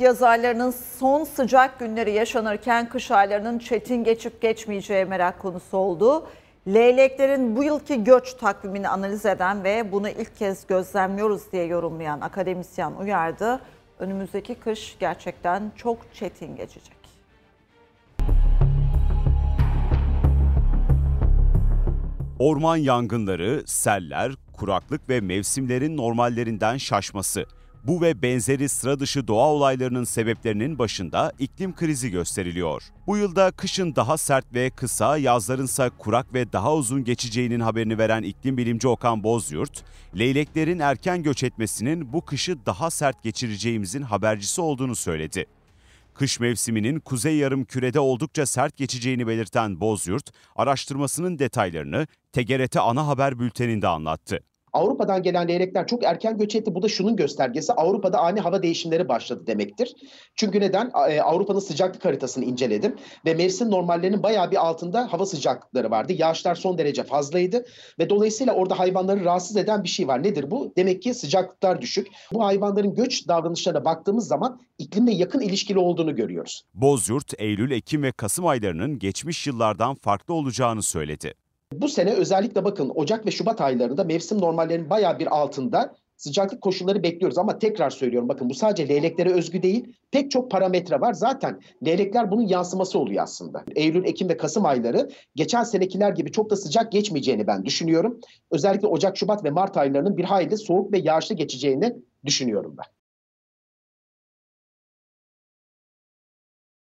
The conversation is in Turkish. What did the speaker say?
yaz aylarının son sıcak günleri yaşanırken kış aylarının çetin geçip geçmeyeceği merak konusu oldu. Leyleklerin bu yılki göç takvimini analiz eden ve bunu ilk kez gözlemliyoruz diye yorumlayan akademisyen uyardı. Önümüzdeki kış gerçekten çok çetin geçecek. Orman yangınları, seller, kuraklık ve mevsimlerin normallerinden şaşması bu ve benzeri sıra dışı doğa olaylarının sebeplerinin başında iklim krizi gösteriliyor. Bu yılda kışın daha sert ve kısa, yazlarınsa kurak ve daha uzun geçeceğinin haberini veren iklim bilimci Okan Bozyurt, leyleklerin erken göç etmesinin bu kışı daha sert geçireceğimizin habercisi olduğunu söyledi. Kış mevsiminin kuzey yarım kürede oldukça sert geçeceğini belirten Bozyurt, araştırmasının detaylarını TGRT ana haber bülteninde anlattı. Avrupa'dan gelen leylekler çok erken göç etti. Bu da şunun göstergesi. Avrupa'da ani hava değişimleri başladı demektir. Çünkü neden? E, Avrupa'nın sıcaklık haritasını inceledim ve mevsim normallerinin bayağı bir altında hava sıcaklıkları vardı. Yağışlar son derece fazlaydı ve dolayısıyla orada hayvanları rahatsız eden bir şey var. Nedir bu? Demek ki sıcaklıklar düşük. Bu hayvanların göç davranışlarına baktığımız zaman iklimle yakın ilişkili olduğunu görüyoruz. Bozyurt, Eylül, Ekim ve Kasım aylarının geçmiş yıllardan farklı olacağını söyledi. Bu sene özellikle bakın Ocak ve Şubat aylarında mevsim normallerinin bayağı bir altında sıcaklık koşulları bekliyoruz ama tekrar söylüyorum bakın bu sadece leyleklere özgü değil pek çok parametre var zaten leylekler bunun yansıması oluyor aslında. Eylül, Ekim ve Kasım ayları geçen senekiler gibi çok da sıcak geçmeyeceğini ben düşünüyorum. Özellikle Ocak, Şubat ve Mart aylarının bir hayli soğuk ve yağışlı geçeceğini düşünüyorum ben.